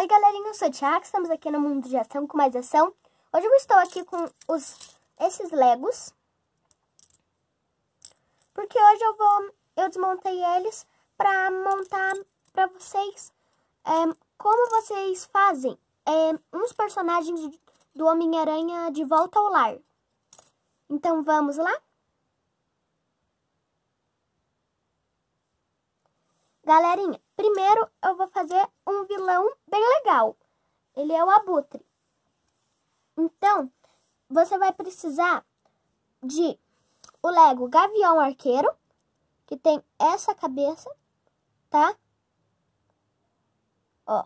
Oi galerinha, eu sou o Tiago, estamos aqui no Mundo de Ação com mais ação. Hoje eu estou aqui com os, esses Legos, porque hoje eu vou, eu desmontei eles para montar para vocês é, como vocês fazem é, uns personagens do Homem-Aranha de volta ao lar. Então vamos lá? Galerinha, primeiro eu vou fazer um vilão bem legal. Ele é o abutre. Então, você vai precisar de o Lego Gavião Arqueiro, que tem essa cabeça, tá? Ó.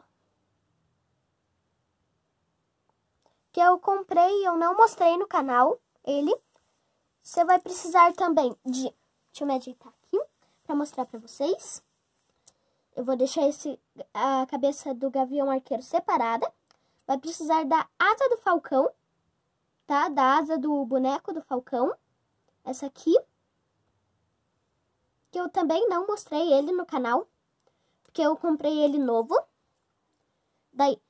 Que eu comprei e eu não mostrei no canal, ele. Você vai precisar também de... Deixa eu me ajeitar aqui para mostrar para vocês. Eu vou deixar esse, a cabeça do gavião arqueiro separada. Vai precisar da asa do falcão, tá? Da asa do boneco do falcão. Essa aqui. Que eu também não mostrei ele no canal. Porque eu comprei ele novo. Daí,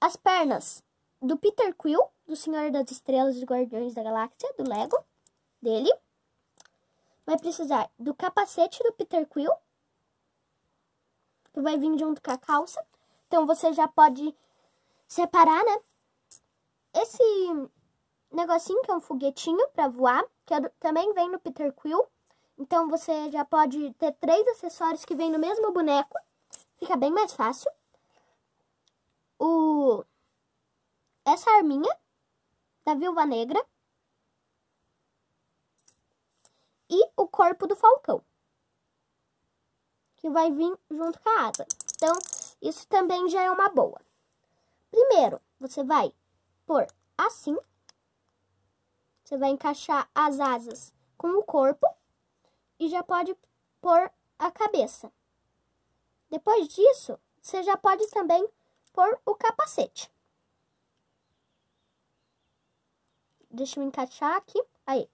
as pernas do Peter Quill, do Senhor das Estrelas e Guardiões da Galáxia, do Lego, dele. Vai precisar do capacete do Peter Quill, que vai vir junto com a calça. Então você já pode separar, né? Esse negocinho que é um foguetinho para voar, que é do, também vem no Peter Quill. Então você já pode ter três acessórios que vêm no mesmo boneco. Fica bem mais fácil. O essa arminha da Viúva Negra e o corpo do Falcão que vai vir junto com a asa. Então, isso também já é uma boa. Primeiro, você vai pôr assim. Você vai encaixar as asas com o corpo e já pode pôr a cabeça. Depois disso, você já pode também pôr o capacete. Deixa eu encaixar aqui. Aí.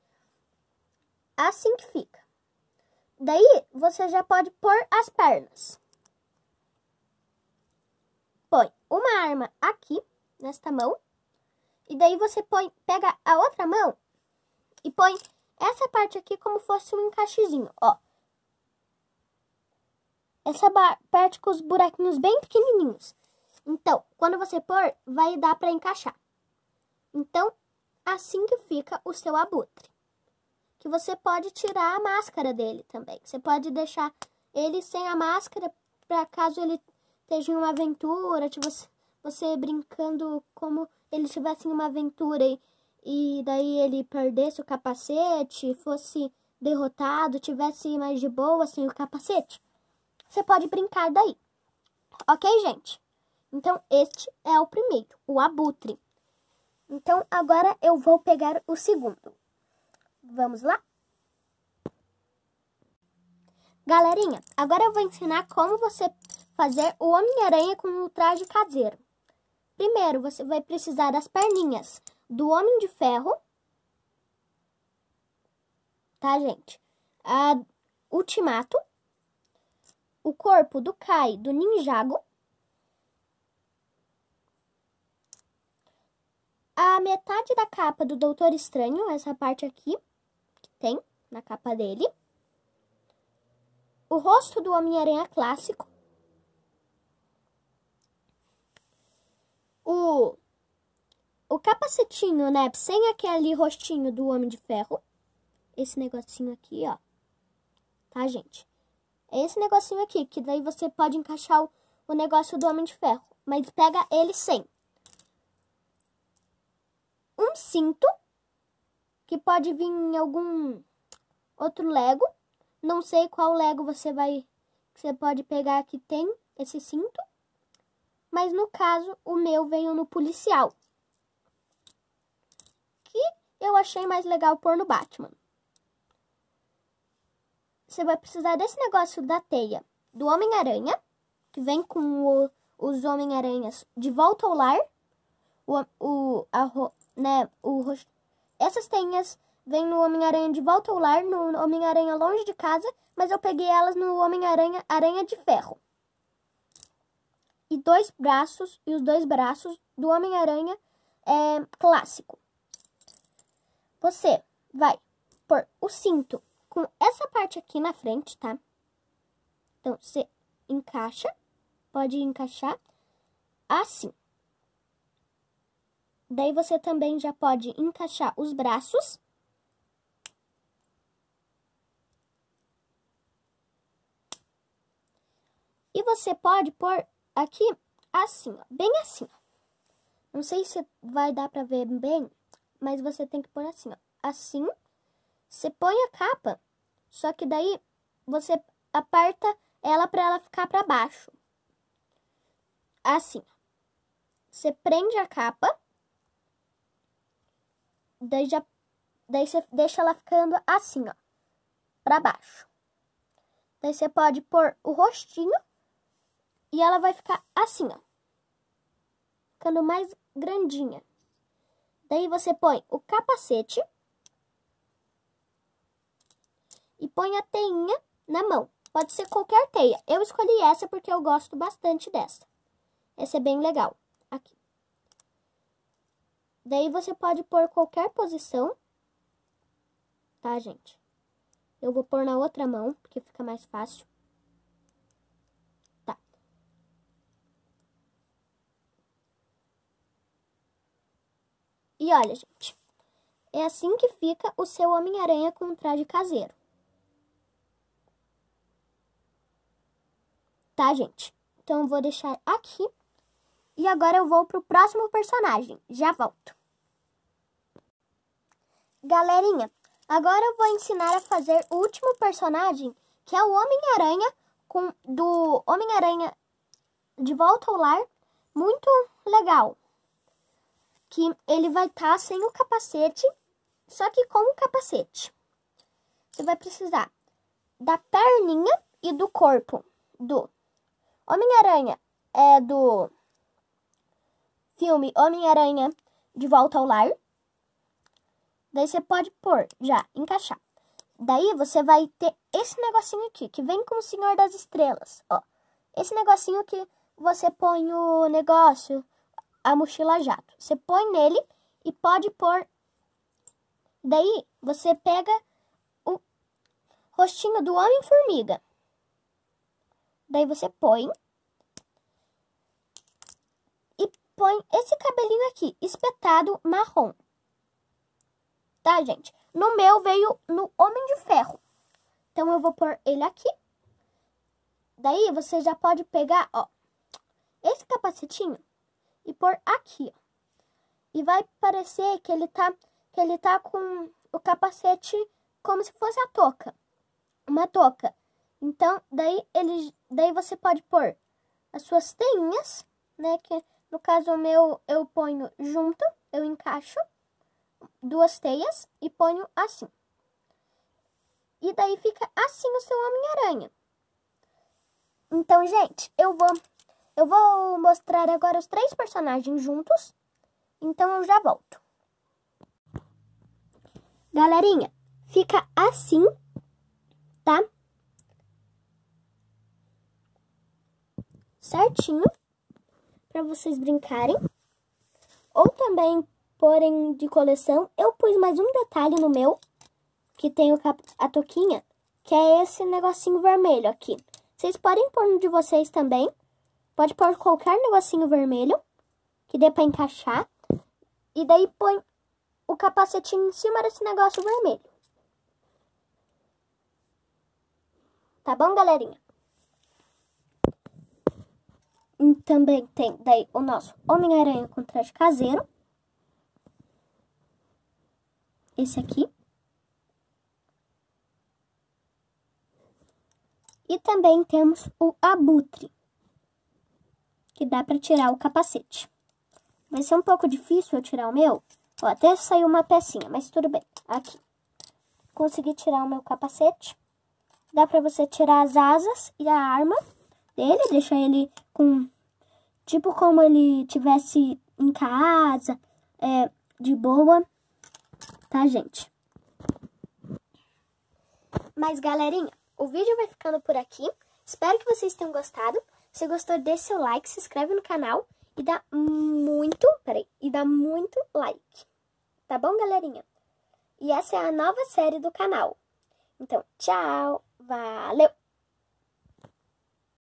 Assim que fica. Daí você já pode pôr as pernas. Põe uma arma aqui, nesta mão. E daí você põe, pega a outra mão e põe essa parte aqui como fosse um encaixezinho, ó. Essa parte com os buraquinhos bem pequenininhos. Então, quando você pôr, vai dar para encaixar. Então, assim que fica o seu abutre que você pode tirar a máscara dele também. Você pode deixar ele sem a máscara para caso ele esteja em uma aventura, tipo, você, você brincando como ele estivesse em uma aventura e, e daí ele perdesse o capacete, fosse derrotado, tivesse mais de boa sem o capacete. Você pode brincar daí. Ok, gente? Então, este é o primeiro, o abutre. Então, agora eu vou pegar o segundo. Vamos lá? Galerinha, agora eu vou ensinar como você fazer o Homem-Aranha com o traje caseiro. Primeiro, você vai precisar das perninhas do Homem de Ferro. Tá, gente? A Ultimato. O corpo do Kai, do Ninjago. A metade da capa do Doutor Estranho, essa parte aqui tem na capa dele. O rosto do Homem-Aranha clássico. O, o capacetinho, né? Sem aquele rostinho do Homem de Ferro. Esse negocinho aqui, ó. Tá, gente? É esse negocinho aqui, que daí você pode encaixar o, o negócio do Homem de Ferro. Mas pega ele sem. Um cinto que pode vir em algum outro Lego. Não sei qual Lego você vai você pode pegar que tem esse cinto. Mas no caso, o meu veio no policial. Que eu achei mais legal pôr no Batman. Você vai precisar desse negócio da teia do Homem-Aranha, que vem com o, os Homem-Aranhas de volta ao lar. O, o, a, né, o, essas tenhas vêm no Homem-Aranha de Volta ao Lar, no Homem-Aranha Longe de Casa, mas eu peguei elas no Homem-Aranha Aranha de Ferro. E dois braços, e os dois braços do Homem-Aranha é, clássico. Você vai pôr o cinto com essa parte aqui na frente, tá? Então, você encaixa, pode encaixar assim. Daí você também já pode encaixar os braços. E você pode pôr aqui assim, ó, bem assim. Ó. Não sei se vai dar pra ver bem, mas você tem que pôr assim, ó. Assim, você põe a capa, só que daí você aperta ela pra ela ficar pra baixo. Assim. Você prende a capa Daí, já, daí você deixa ela ficando assim, ó, pra baixo. Daí você pode pôr o rostinho e ela vai ficar assim, ó. Ficando mais grandinha. Daí você põe o capacete e põe a teinha na mão. Pode ser qualquer teia. Eu escolhi essa porque eu gosto bastante dessa. Essa é bem legal. Aqui. Daí você pode pôr qualquer posição, tá, gente? Eu vou pôr na outra mão, porque fica mais fácil. Tá. E olha, gente. É assim que fica o seu Homem-Aranha com um traje caseiro. Tá, gente? Então, eu vou deixar aqui. E agora eu vou pro próximo personagem. Já volto. Galerinha, agora eu vou ensinar a fazer o último personagem, que é o Homem-Aranha com do Homem-Aranha de Volta ao Lar. Muito legal. Que ele vai estar tá sem o capacete, só que com o capacete. Você vai precisar da perninha e do corpo do Homem-Aranha é do filme Homem-Aranha de Volta ao Lar. Daí você pode pôr, já, encaixar. Daí você vai ter esse negocinho aqui, que vem com o Senhor das Estrelas, ó. Esse negocinho que você põe o negócio, a mochila jato. Você põe nele e pode pôr... Daí você pega o rostinho do Homem-Formiga. Daí você põe põe esse cabelinho aqui, espetado, marrom. Tá, gente? No meu veio no Homem de Ferro. Então, eu vou pôr ele aqui. Daí, você já pode pegar, ó, esse capacetinho e pôr aqui, ó. E vai parecer que ele tá, que ele tá com o capacete como se fosse a touca. Uma touca. Então, daí, ele, daí você pode pôr as suas teinhas, né, que no caso meu, eu ponho junto, eu encaixo duas teias e ponho assim. E daí fica assim o seu Homem-Aranha. Então, gente, eu vou eu vou mostrar agora os três personagens juntos. Então eu já volto. Galerinha, fica assim, tá? Certinho para vocês brincarem. Ou também porem de coleção. Eu pus mais um detalhe no meu, que tem a toquinha, que é esse negocinho vermelho aqui. Vocês podem pôr no de vocês também. Pode pôr qualquer negocinho vermelho, que dê para encaixar. E daí põe o capacetinho em cima desse negócio vermelho. Tá bom, galerinha? também tem daí o nosso Homem-Aranha com traje caseiro. Esse aqui. E também temos o abutre, que dá para tirar o capacete. Vai ser um pouco difícil eu tirar o meu. Ó, até saiu uma pecinha, mas tudo bem. Aqui. Consegui tirar o meu capacete. Dá para você tirar as asas e a arma dele, deixar ele com. Tipo como ele tivesse em casa, é, de boa, tá, gente? Mas, galerinha, o vídeo vai ficando por aqui. Espero que vocês tenham gostado. Se gostou, dê seu like, se inscreve no canal e dá muito, peraí, e dá muito like. Tá bom, galerinha? E essa é a nova série do canal. Então, tchau, valeu!